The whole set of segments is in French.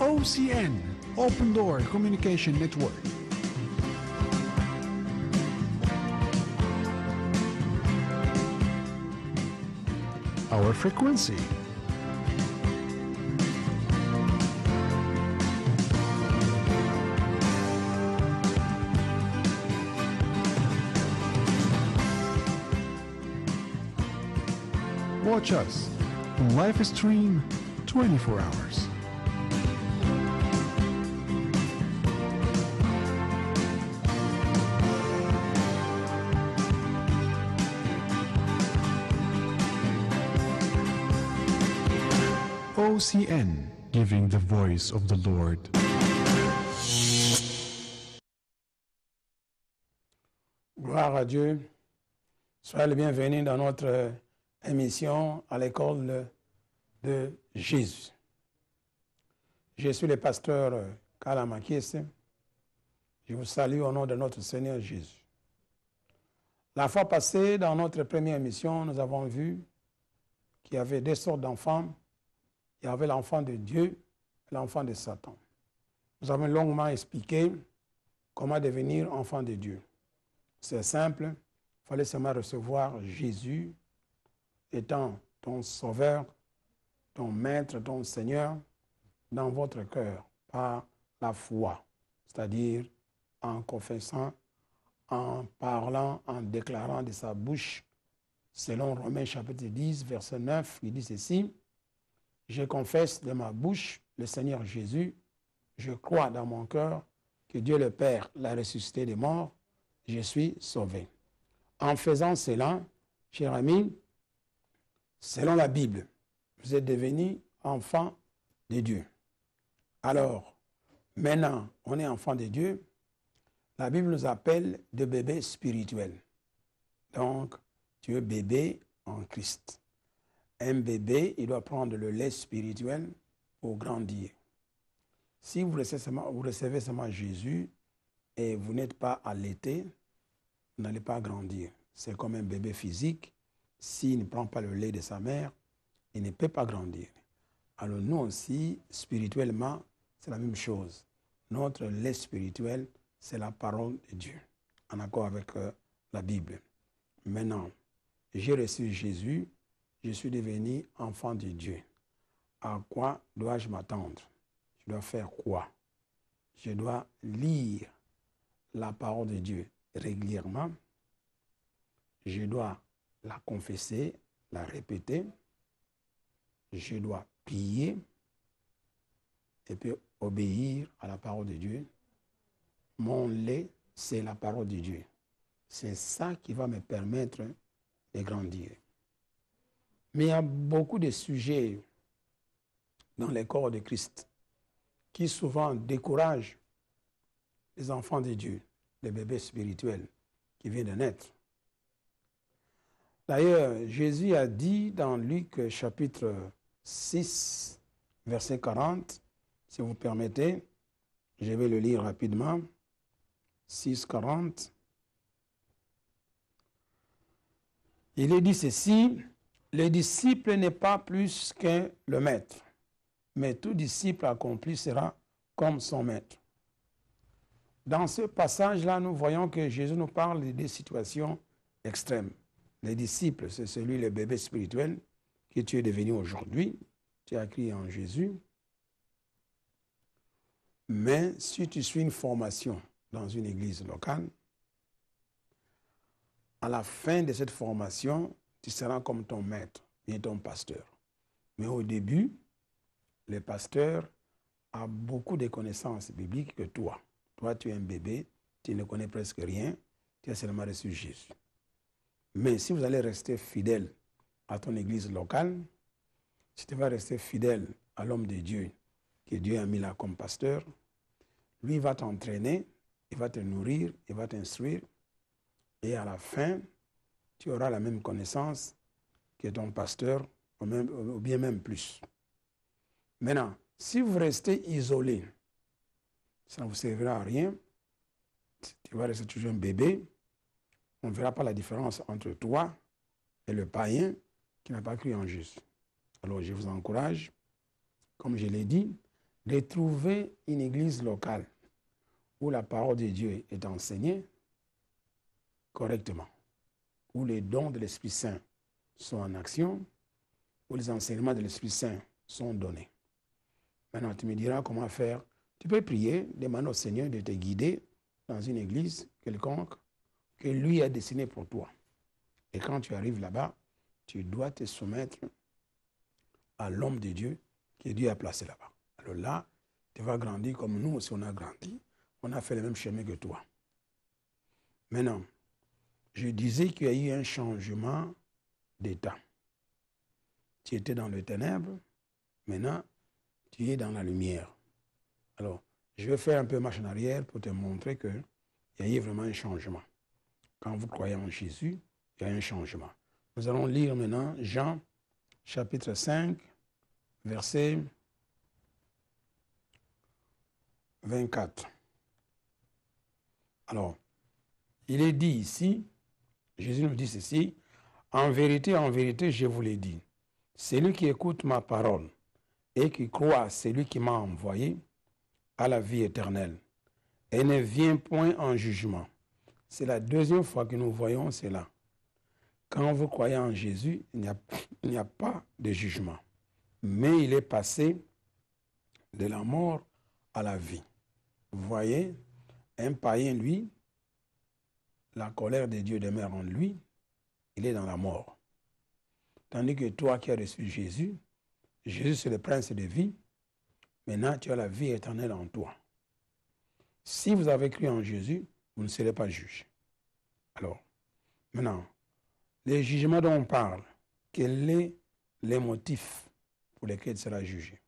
OCN, Open Door Communication Network. Our frequency Watch us on live stream 24 hours. OCN, giving the voice of the Lord. Gloire à Dieu. Soyez les bienvenus dans notre émission à l'école de Jésus. Je suis le pasteur Kalamakis. Je vous salue au nom de notre Seigneur Jésus. La fois passée, dans notre première émission, nous avons vu qu'il y avait deux sortes d'enfants. Il y avait l'enfant de Dieu et l'enfant de Satan. Nous avons longuement expliqué comment devenir enfant de Dieu. C'est simple, il fallait seulement recevoir Jésus étant ton Sauveur, ton Maître, ton Seigneur, dans votre cœur par la foi, c'est-à-dire en confessant, en parlant, en déclarant de sa bouche, selon Romains chapitre 10, verset 9, il dit ceci, je confesse de ma bouche le Seigneur Jésus, je crois dans mon cœur que Dieu le Père l'a ressuscité des morts, je suis sauvé. En faisant cela, cher ami, selon la Bible, vous êtes devenus enfants de Dieu. Alors, maintenant, on est enfant de Dieu. La Bible nous appelle de bébés spirituels. Donc, tu es bébé en Christ. Un bébé, il doit prendre le lait spirituel pour grandir. Si vous vous recevez seulement Jésus et vous n'êtes pas allaité, vous n'allez pas grandir. C'est comme un bébé physique s'il ne prend pas le lait de sa mère, il ne peut pas grandir. Alors nous aussi, spirituellement, c'est la même chose. Notre lait spirituel, c'est la parole de Dieu, en accord avec euh, la Bible. Maintenant, j'ai reçu Jésus, je suis devenu enfant de Dieu. À quoi dois-je m'attendre Je dois faire quoi Je dois lire la parole de Dieu régulièrement. Je dois la confesser, la répéter. Je dois prier et puis obéir à la parole de Dieu. Mon lait, c'est la parole de Dieu. C'est ça qui va me permettre de grandir. Mais il y a beaucoup de sujets dans le corps de Christ qui souvent découragent les enfants de Dieu, les bébés spirituels qui viennent de naître. D'ailleurs, Jésus a dit dans Luc euh, chapitre 6, verset 40, si vous permettez, je vais le lire rapidement. 6, 40. Il est dit ceci, le disciple n'est pas plus que le maître, mais tout disciple accompli sera comme son maître. Dans ce passage-là, nous voyons que Jésus nous parle des situations extrêmes. Les disciples, c'est celui, le bébé spirituel, que tu es devenu aujourd'hui. Tu as crié en Jésus. Mais si tu suis une formation dans une église locale, à la fin de cette formation, tu seras comme ton maître bien ton pasteur. Mais au début, le pasteur a beaucoup de connaissances bibliques que toi. Toi, tu es un bébé, tu ne connais presque rien, tu as seulement reçu Jésus. Mais si vous allez rester fidèle à ton église locale, si tu vas rester fidèle à l'homme de Dieu que Dieu a mis là comme pasteur, lui va t'entraîner, il va te nourrir, il va t'instruire. Et à la fin, tu auras la même connaissance que ton pasteur, ou, ou bien même plus. Maintenant, si vous restez isolé, ça ne vous servira à rien. Tu vas rester toujours un bébé, on ne verra pas la différence entre toi et le païen qui n'a pas cru en juste. Alors je vous encourage, comme je l'ai dit, de trouver une église locale où la parole de Dieu est enseignée correctement, où les dons de l'Esprit Saint sont en action, où les enseignements de l'Esprit Saint sont donnés. Maintenant, tu me diras comment faire. Tu peux prier, demander au Seigneur de te guider dans une église quelconque que lui a dessiné pour toi. Et quand tu arrives là-bas, tu dois te soumettre à l'homme de Dieu que Dieu a placé là-bas. Alors là, tu vas grandir comme nous aussi on a grandi. On a fait le même chemin que toi. Maintenant, je disais qu'il y a eu un changement d'état. Tu étais dans le ténèbre, maintenant tu es dans la lumière. Alors, je vais faire un peu marche en arrière pour te montrer qu'il y a eu vraiment un changement quand vous croyez en Jésus, il y a un changement. Nous allons lire maintenant Jean chapitre 5, verset 24. Alors, il est dit ici, Jésus nous dit ceci, en vérité, en vérité, je vous l'ai dit, celui qui écoute ma parole et qui croit à celui qui m'a envoyé a la vie éternelle et ne vient point en jugement, c'est la deuxième fois que nous voyons cela. Quand vous croyez en Jésus, il n'y a, pas de jugement. Mais il est passé de la mort à la vie. Vous voyez, un païen, lui, la colère de Dieu demeure en lui, il est dans la mort. Tandis que toi qui as reçu Jésus, Jésus c'est le prince de vie, maintenant tu as la vie éternelle en toi. Si vous avez cru en Jésus, vous ne serez pas jugé Alors, maintenant, les jugements dont on parle, quels sont les motifs pour lesquels il sera jugé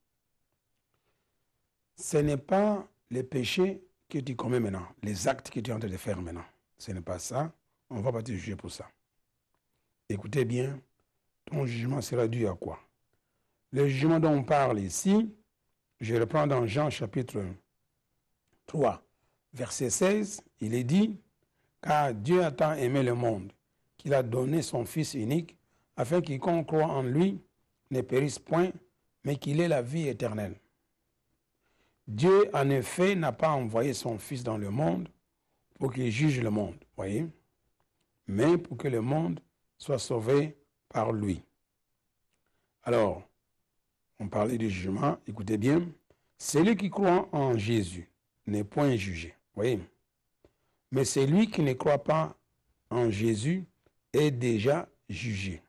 Ce n'est pas les péchés que tu commets maintenant, les actes que tu es en train de faire maintenant. Ce n'est pas ça. On ne va pas te juger pour ça. Écoutez bien, ton jugement sera dû à quoi Le jugement dont on parle ici, je reprends dans Jean chapitre 3, verset 16, il est dit, Car Dieu a tant aimé le monde qu'il a donné son Fils unique, afin quiconque croit en lui ne périsse point, mais qu'il ait la vie éternelle. Dieu, en effet, n'a pas envoyé son Fils dans le monde pour qu'il juge le monde, voyez, mais pour que le monde soit sauvé par lui. Alors, on parlait du jugement, écoutez bien, celui qui croit en Jésus n'est point jugé. Oui. Mais celui qui ne croit pas en Jésus est déjà jugé.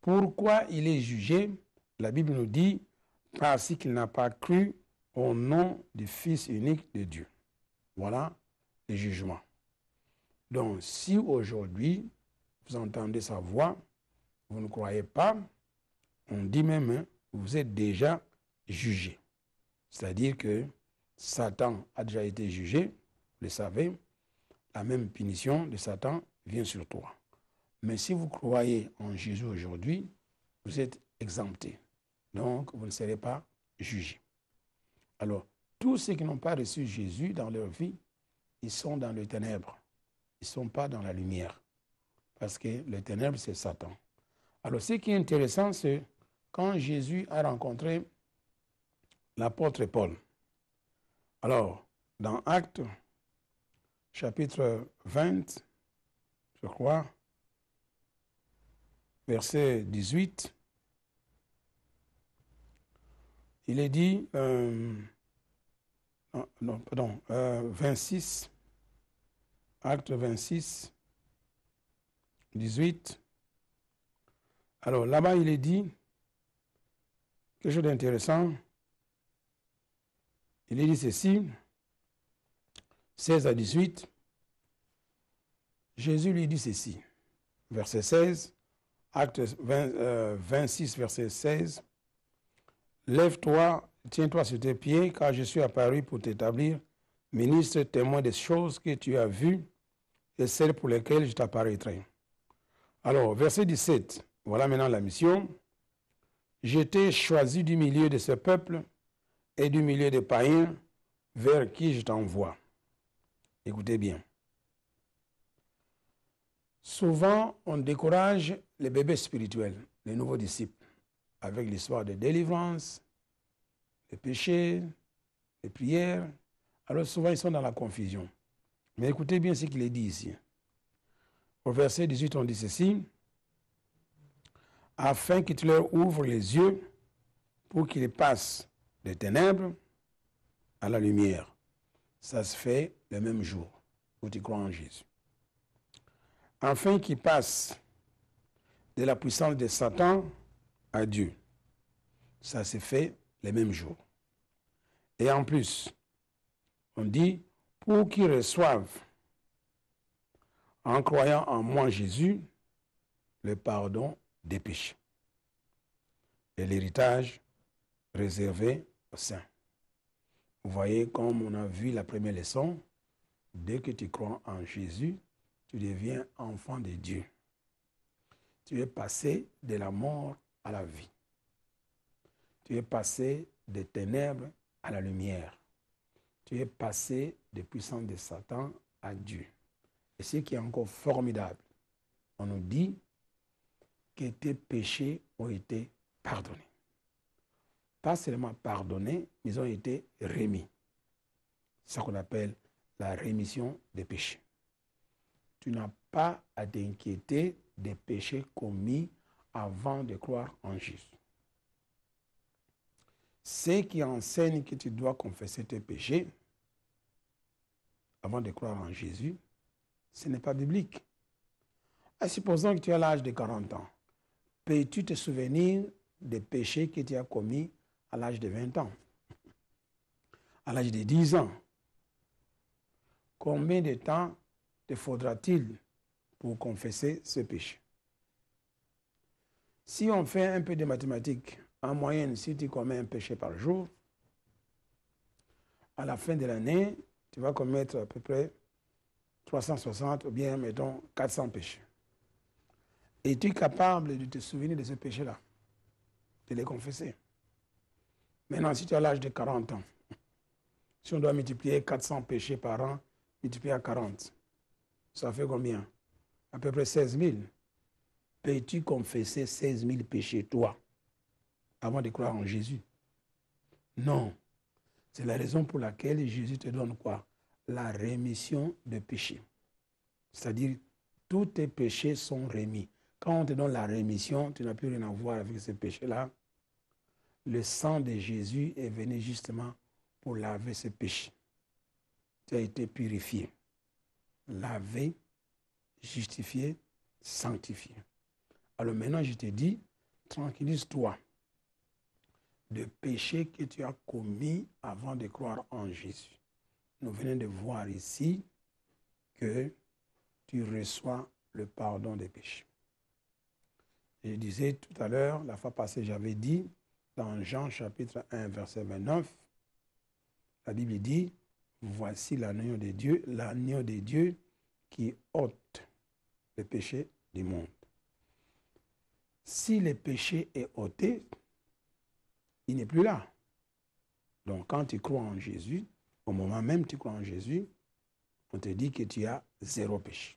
Pourquoi il est jugé La Bible nous dit parce qu'il n'a pas cru au nom du Fils unique de Dieu. Voilà le jugement. Donc si aujourd'hui vous entendez sa voix, vous ne croyez pas, on dit même, hein, vous êtes déjà jugé. C'est-à-dire que Satan a déjà été jugé, vous le savez, la même punition de Satan vient sur toi. Mais si vous croyez en Jésus aujourd'hui, vous êtes exempté. Donc, vous ne serez pas jugé. Alors, tous ceux qui n'ont pas reçu Jésus dans leur vie, ils sont dans les ténèbres. Ils ne sont pas dans la lumière. Parce que les ténèbres, c'est Satan. Alors, ce qui est intéressant, c'est quand Jésus a rencontré l'apôtre Paul, alors, dans acte chapitre 20, je crois, verset 18, il est dit, euh, non, pardon, 26, acte 26, 18. Alors là-bas, il est dit, quelque chose d'intéressant, il est dit ceci, 16 à 18. Jésus lui dit ceci, verset 16, acte 26, euh, verset 16. Lève-toi, tiens-toi sur tes pieds, car je suis apparu pour t'établir, ministre témoin des choses que tu as vues et celles pour lesquelles je t'apparaîtrai. Alors, verset 17, voilà maintenant la mission. J'étais choisi du milieu de ce peuple et du milieu des païens vers qui je t'envoie. Écoutez bien. Souvent, on décourage les bébés spirituels, les nouveaux disciples, avec l'histoire de délivrance, les péchés, les prières. Alors souvent, ils sont dans la confusion. Mais écoutez bien ce qu'il est dit ici. Au verset 18, on dit ceci. Afin que tu leur ouvres les yeux pour qu'ils passent des ténèbres à la lumière. Ça se fait le même jour où tu crois en Jésus. Enfin, qui passe de la puissance de Satan à Dieu. Ça se fait le même jour. Et en plus, on dit, pour qu'ils reçoivent, en croyant en moi Jésus, le pardon des péchés et l'héritage réservé saint. Vous voyez, comme on a vu la première leçon, dès que tu crois en Jésus, tu deviens enfant de Dieu. Tu es passé de la mort à la vie. Tu es passé des ténèbres à la lumière. Tu es passé des puissances de Satan à Dieu. Et ce qui est encore formidable, on nous dit que tes péchés ont été pardonnés pas seulement pardonnés, ils ont été remis. C'est ce qu'on appelle la rémission des péchés. Tu n'as pas à t'inquiéter des péchés commis avant de croire en Jésus. Ceux qui enseignent que tu dois confesser tes péchés avant de croire en Jésus, ce n'est pas biblique. Et supposons que tu as l'âge de 40 ans, peux-tu te souvenir des péchés que tu as commis à l'âge de 20 ans, à l'âge de 10 ans. Combien de temps te faudra-t-il pour confesser ce péché Si on fait un peu de mathématiques, en moyenne, si tu commets un péché par jour, à la fin de l'année, tu vas commettre à peu près 360 ou bien, mettons, 400 péchés. Es-tu capable de te souvenir de ce péché-là De les confesser Maintenant, si tu as l'âge de 40 ans, si on doit multiplier 400 péchés par an, multiplier à 40, ça fait combien À peu près 16 000. Peux-tu confesser 16 000 péchés, toi, avant de croire en Jésus Non. C'est la raison pour laquelle Jésus te donne quoi La rémission de péchés. C'est-à-dire, tous tes péchés sont remis. Quand on te donne la rémission, tu n'as plus rien à voir avec ces péchés-là le sang de Jésus est venu justement pour laver ses péchés. Tu as été purifié, lavé, justifié, sanctifié. Alors maintenant, je te dis, tranquillise-toi de péché que tu as commis avant de croire en Jésus. Nous venons de voir ici que tu reçois le pardon des péchés. Je disais tout à l'heure, la fois passée, j'avais dit dans Jean chapitre 1, verset 29, la Bible dit, voici l'agneau de Dieu, l'agneau de Dieu qui ôte le péché du monde. Si le péché est ôté, il n'est plus là. Donc quand tu crois en Jésus, au moment même tu crois en Jésus, on te dit que tu as zéro péché.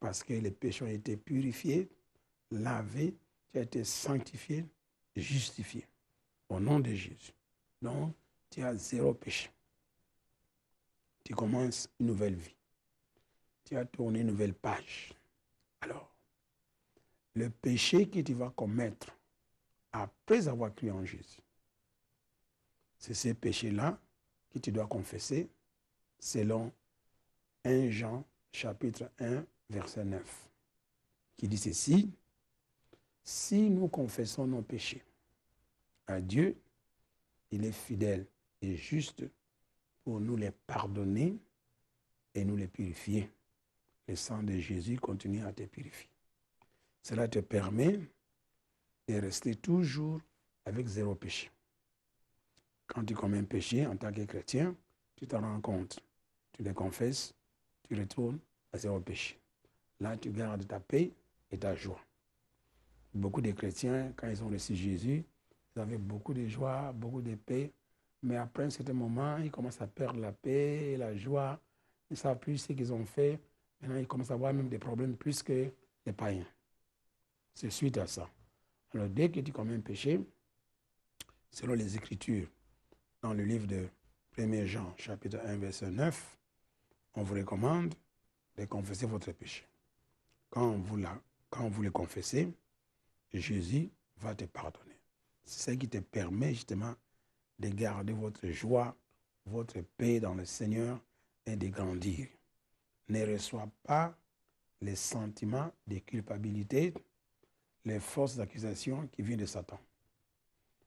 Parce que les péchés ont été purifiés, lavés, tu as été sanctifié, justifié au nom de Jésus. Donc, tu as zéro péché. Tu commences une nouvelle vie. Tu as tourné une nouvelle page. Alors, le péché que tu vas commettre après avoir cru en Jésus, c'est ce péché-là que tu dois confesser selon 1 Jean chapitre 1, verset 9, qui dit ceci, si nous confessons nos péchés à Dieu, il est fidèle et juste pour nous les pardonner et nous les purifier. Le sang de Jésus continue à te purifier. Cela te permet de rester toujours avec zéro péché. Quand tu commets un péché en tant que chrétien, tu t'en rends compte. Tu le confesses, tu retournes à zéro péché. Là, tu gardes ta paix et ta joie. Beaucoup de chrétiens, quand ils ont reçu Jésus, ils avaient beaucoup de joie, beaucoup de paix. Mais après un certain moment, ils commencent à perdre la paix et la joie. Ils ne savent plus ce qu'ils ont fait. Maintenant, ils commencent à avoir même des problèmes plus que les païens. C'est suite à ça. Alors, dès que tu commets un péché, selon les Écritures, dans le livre de 1 Jean, chapitre 1, verset 9, on vous recommande de confesser votre péché. Quand vous, la, quand vous le confessez, Jésus va te pardonner. C'est ce qui te permet justement de garder votre joie, votre paix dans le Seigneur et de grandir. Ne reçois pas les sentiments de culpabilité, les forces d'accusation qui viennent de Satan.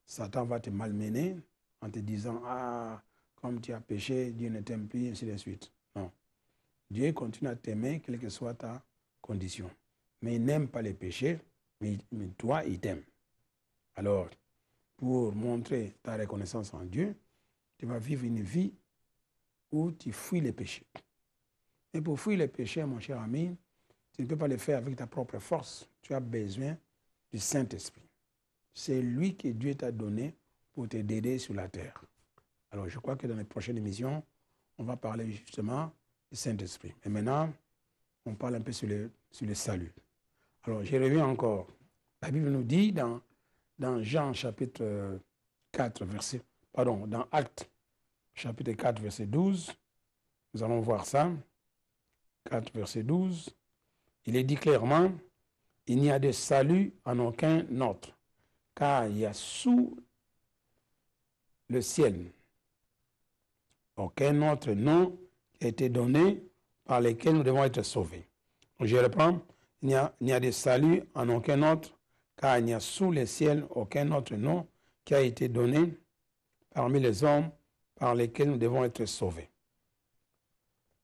Satan va te malmener en te disant Ah, comme tu as péché, Dieu ne t'aime plus, et ainsi de suite. Non. Dieu continue à t'aimer, quelle que soit ta condition. Mais il n'aime pas les péchés, mais, toi, il t'aime. Alors, pour montrer ta reconnaissance en Dieu, tu vas vivre une vie où tu fuis les péchés. Et pour fuir les péchés, mon cher ami, tu ne peux pas le faire avec ta propre force. Tu as besoin du Saint-Esprit. C'est lui que Dieu t'a donné pour te sur la terre. Alors, je crois que dans les prochaines émissions, on va parler justement du Saint-Esprit. Et maintenant, on parle un peu sur le, sur le salut. Alors, je reviens encore. La Bible nous dit dans, dans Jean chapitre 4, euh, verset, pardon, dans Acte chapitre 4, verset 12, nous allons voir ça. 4, verset 12, il est dit clairement, il n'y a de salut en aucun autre, car il y a sous le ciel aucun autre nom qui a été donné par lequel nous devons être sauvés. Je reprends, n'y a, de salut en aucun autre, car il n'y a sous le ciel aucun autre nom qui a été donné parmi les hommes par lesquels nous devons être sauvés.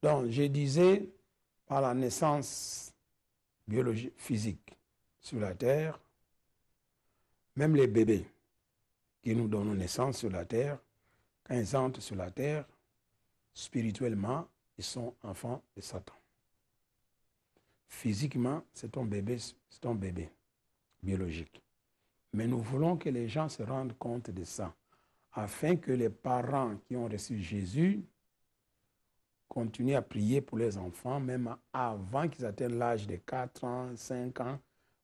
Donc, je disais, par la naissance biologique, physique sur la terre, même les bébés qui nous donnent naissance sur la terre, quand ils entrent sur la terre, spirituellement, ils sont enfants de Satan. Physiquement, c'est ton bébé, c'est ton bébé biologique. Mais nous voulons que les gens se rendent compte de ça, afin que les parents qui ont reçu Jésus continuent à prier pour les enfants, même avant qu'ils atteignent l'âge de 4 ans, 5 ans.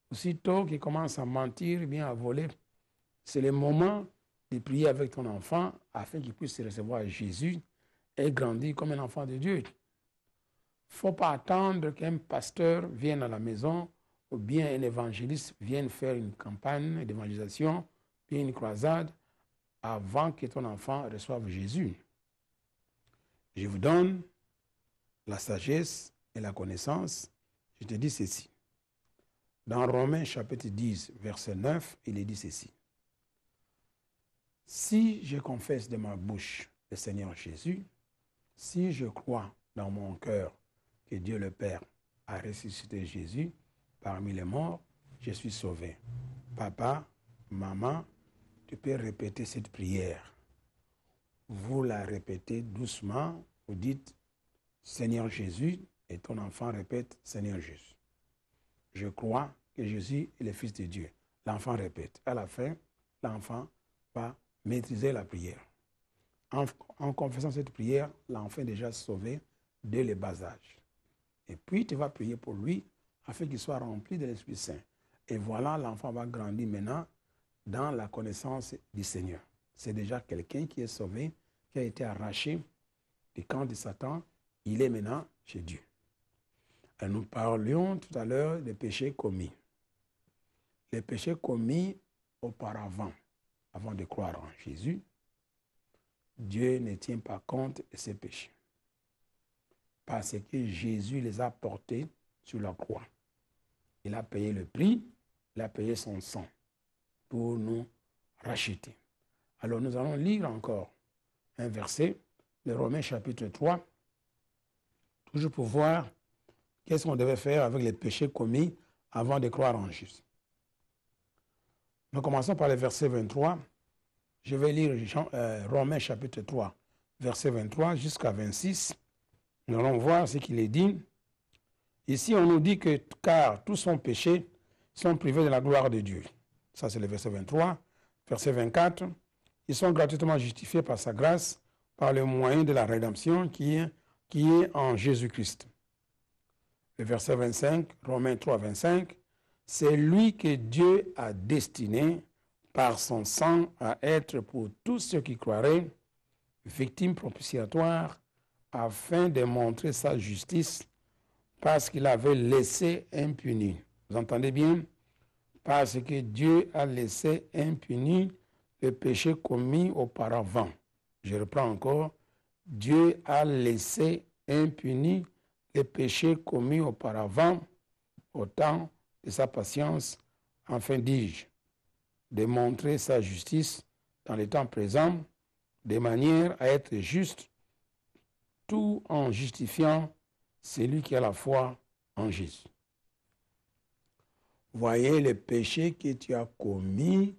Aussitôt qu'ils commencent à mentir, bien à voler, c'est le moment de prier avec ton enfant afin qu'il puisse recevoir Jésus et grandir comme un enfant de Dieu faut pas attendre qu'un pasteur vienne à la maison ou bien un évangéliste vienne faire une campagne d'évangélisation, puis une croisade, avant que ton enfant reçoive Jésus. Je vous donne la sagesse et la connaissance. Je te dis ceci. Dans Romains chapitre 10, verset 9, il est dit ceci. Si je confesse de ma bouche le Seigneur Jésus, si je crois dans mon cœur que Dieu le Père a ressuscité Jésus parmi les morts, je suis sauvé. Papa, maman, tu peux répéter cette prière. Vous la répétez doucement, vous dites Seigneur Jésus, et ton enfant répète Seigneur Jésus. Je crois que Jésus est le Fils de Dieu. L'enfant répète. À la fin, l'enfant va maîtriser la prière. En, confessant cette prière, l'enfant est déjà sauvé dès le bas âge. Et puis, tu vas prier pour lui afin qu'il soit rempli de l'Esprit Saint. Et voilà, l'enfant va grandir maintenant dans la connaissance du Seigneur. C'est déjà quelqu'un qui est sauvé, qui a été arraché du camp de Satan. Il est maintenant chez Dieu. Et nous parlions tout à l'heure des péchés commis. Les péchés commis auparavant, avant de croire en Jésus, Dieu ne tient pas compte de ces péchés parce que Jésus les a portés sur la croix. Il a payé le prix, il a payé son sang pour nous racheter. Alors nous allons lire encore un verset, de Romains chapitre 3, toujours pour voir qu'est-ce qu'on devait faire avec les péchés commis avant de croire en Jésus. Nous commençons par le verset 23. Je vais lire euh, Romains chapitre 3, verset 23 jusqu'à 26. Nous allons voir ce qu'il est dit. Ici, on nous dit que car tous sont péchés, sont privés de la gloire de Dieu. Ça, c'est le verset 23. Verset 24. Ils sont gratuitement justifiés par sa grâce, par le moyen de la rédemption qui est, qui est en Jésus-Christ. Le verset 25, Romains 3, 25. C'est lui que Dieu a destiné par son sang à être pour tous ceux qui croiraient victime propitiatoire afin de montrer sa justice parce qu'il avait laissé impuni. Vous entendez bien Parce que Dieu a laissé impuni le péché commis auparavant. Je reprends encore. Dieu a laissé impuni les péchés commis auparavant au temps de sa patience, enfin dis-je, de montrer sa justice dans le temps présent, de manière à être juste tout en justifiant celui qui a la foi en Jésus. Voyez les péchés que tu as commis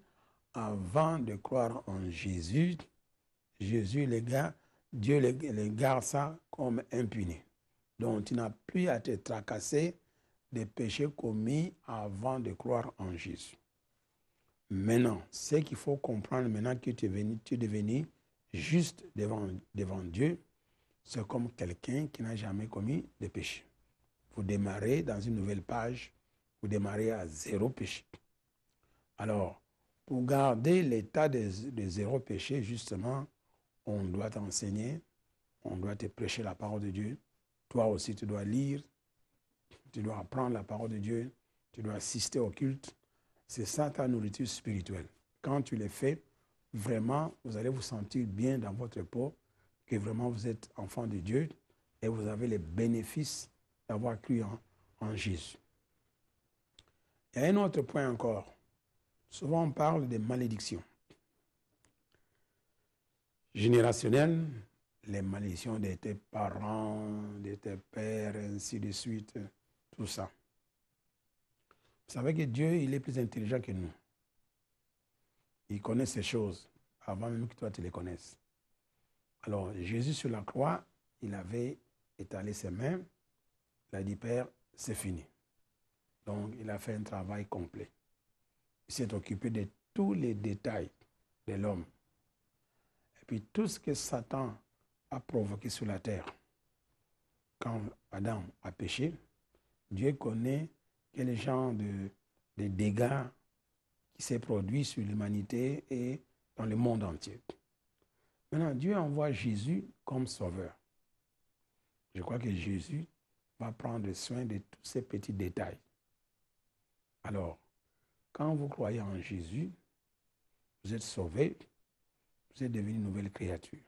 avant de croire en Jésus. Jésus, les gars, Dieu les garde ça comme impuni. Donc tu n'as plus à te tracasser des péchés commis avant de croire en Jésus. Maintenant, c'est qu'il faut comprendre maintenant que tu es, tu devenu juste devant Dieu, c'est comme quelqu'un qui n'a jamais commis de péché. Vous démarrez dans une nouvelle page, vous démarrez à zéro péché. Alors, pour garder l'état de, zéro péché, justement, on doit t'enseigner, on doit te prêcher la parole de Dieu. Toi aussi, tu dois lire, tu dois apprendre la parole de Dieu, tu dois assister au culte. C'est ça ta nourriture spirituelle. Quand tu les fais, vraiment, vous allez vous sentir bien dans votre peau que vraiment vous êtes enfant de Dieu et vous avez les bénéfices d'avoir cru en, Jésus. Il y a un autre point encore. Souvent, on parle des malédictions générationnelles, les malédictions de tes parents, de tes pères, ainsi de suite, tout ça. Vous savez que Dieu, il est plus intelligent que nous. Il connaît ces choses avant même que toi tu les connaisses. Alors Jésus sur la croix, il avait étalé ses mains, il a dit, Père, c'est fini. Donc il a fait un travail complet. Il s'est occupé de tous les détails de l'homme. Et puis tout ce que Satan a provoqué sur la terre, quand Adam a péché, Dieu connaît quel genre de, dégâts qui s'est produit sur l'humanité et dans le monde entier. Maintenant, Dieu envoie Jésus comme sauveur. Je crois que Jésus va prendre soin de tous ces petits détails. Alors, quand vous croyez en Jésus, vous êtes sauvé, vous êtes devenu une nouvelle créature.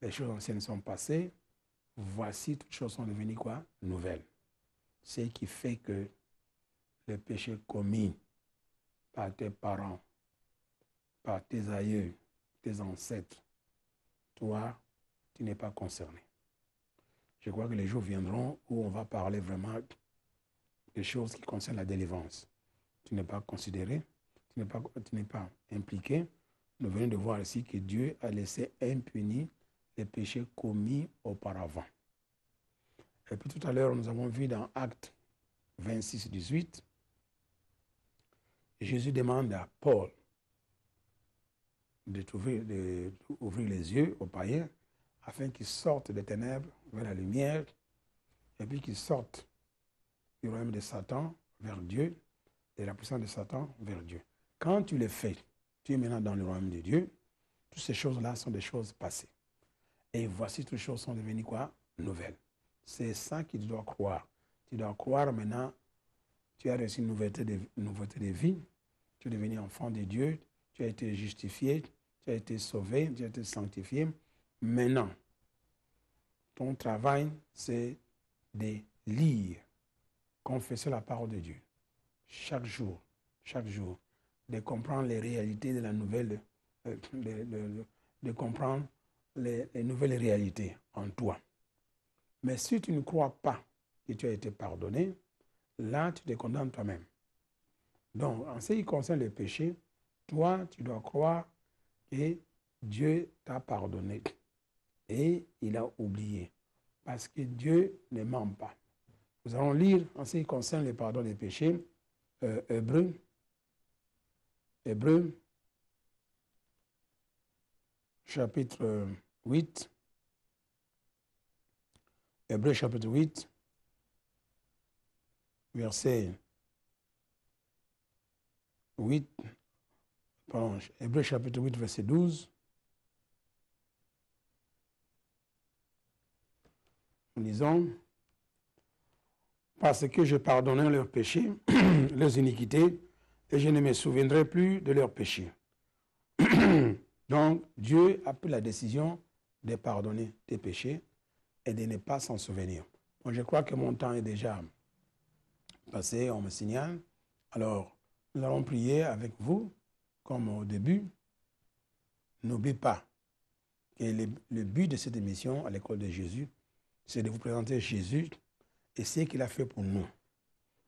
Les choses anciennes sont passées, voici toutes choses sont devenues quoi Nouvelles. Ce qui fait que le péché commis par tes parents, par tes aïeux, tes ancêtres, toi, tu n'es pas concerné. Je crois que les jours viendront où on va parler vraiment des choses qui concernent la délivrance. Tu n'es pas considéré, tu n'es pas, tu pas impliqué. Nous venons de voir ici que Dieu a laissé impuni les péchés commis auparavant. Et puis tout à l'heure, nous avons vu dans Acte 26, 18, Jésus demande à Paul, de, trouver, de, ouvrir les yeux aux païens afin qu'ils sortent des ténèbres vers la lumière et puis qu'ils sortent du royaume de Satan vers Dieu, et la puissance de Satan vers Dieu. Quand tu les fais, tu es maintenant dans le royaume de Dieu, toutes ces choses-là sont des choses passées. Et voici, toutes choses sont devenues quoi Nouvelles. C'est ça qu'il tu dois croire. Tu dois croire maintenant, tu as reçu une nouveauté de, une nouveauté de vie, tu es devenu enfant de Dieu, tu as été justifié, tu as été sauvé, tu as été sanctifié. Maintenant, ton travail, c'est de lire, confesser la parole de Dieu. Chaque jour, chaque jour, de comprendre les réalités de la nouvelle, euh, de, comprendre les, les nouvelles réalités en toi. Mais si tu ne crois pas que tu as été pardonné, là, tu te condamnes toi-même. Donc, en ce qui concerne le péché, toi, tu dois croire et Dieu t'a pardonné. Et il a oublié. Parce que Dieu ne ment pas. Nous allons lire en ce qui concerne le pardon des péchés, euh, Hébreu, Hébreu, chapitre 8. Hébreu chapitre 8, verset 8 Hébreu chapitre 8, verset 12. Nous lisons, parce que je pardonnerai leurs péchés, leurs iniquités, et je ne me souviendrai plus de leurs péchés. Donc, Dieu a pris la décision de pardonner tes péchés et de ne pas s'en souvenir. je crois que mon temps est déjà passé, on me signale. Alors, nous allons prier avec vous comme au début, n'oublie pas que le, but de cette émission à l'école de Jésus, c'est de vous présenter Jésus et ce qu'il a fait pour nous.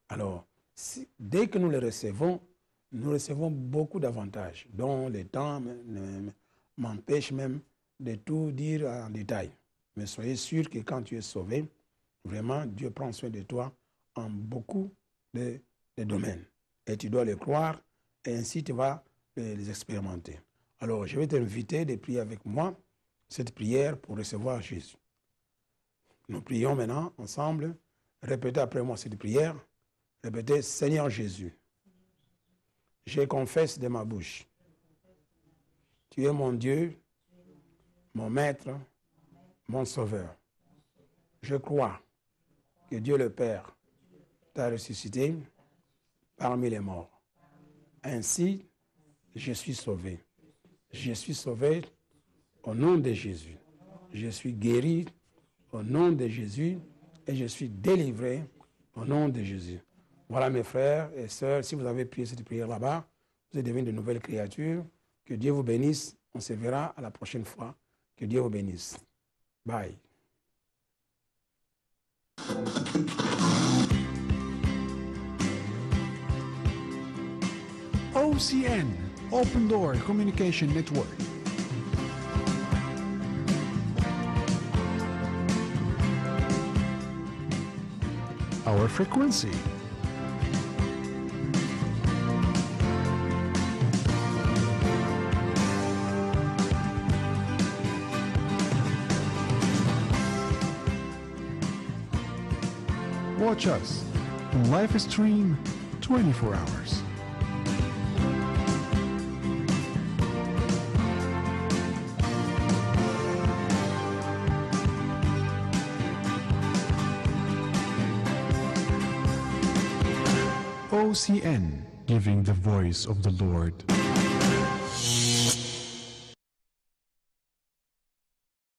Alors, dès que nous le recevons, nous recevons beaucoup d'avantages, dont le temps m'empêche même de tout dire en détail. Mais soyez sûr que quand tu es sauvé, vraiment, Dieu prend soin de toi en beaucoup de domaines. Et tu dois le croire, et ainsi tu vas les expérimenter. Alors, je vais t'inviter de prier avec moi cette prière pour recevoir Jésus. Nous prions maintenant ensemble. Répétez après moi cette prière. Répétez, Seigneur Jésus, je confesse de ma bouche. Tu es mon Dieu, mon Maître, mon Sauveur. Je crois que Dieu le Père t'a ressuscité parmi les morts. Ainsi, je suis sauvé. Je suis sauvé au nom de Jésus. Je suis guéri au nom de Jésus et je suis délivré au nom de Jésus. Voilà mes frères et sœurs, si vous avez prié cette prière là-bas, vous êtes devenus de nouvelles créatures. Que Dieu vous bénisse. On se verra à la prochaine fois. Que Dieu vous bénisse. Bye. OCN Open Door Communication Network. Our frequency. Watch us on live stream 24 hours. WCN, giving the voice of the Lord.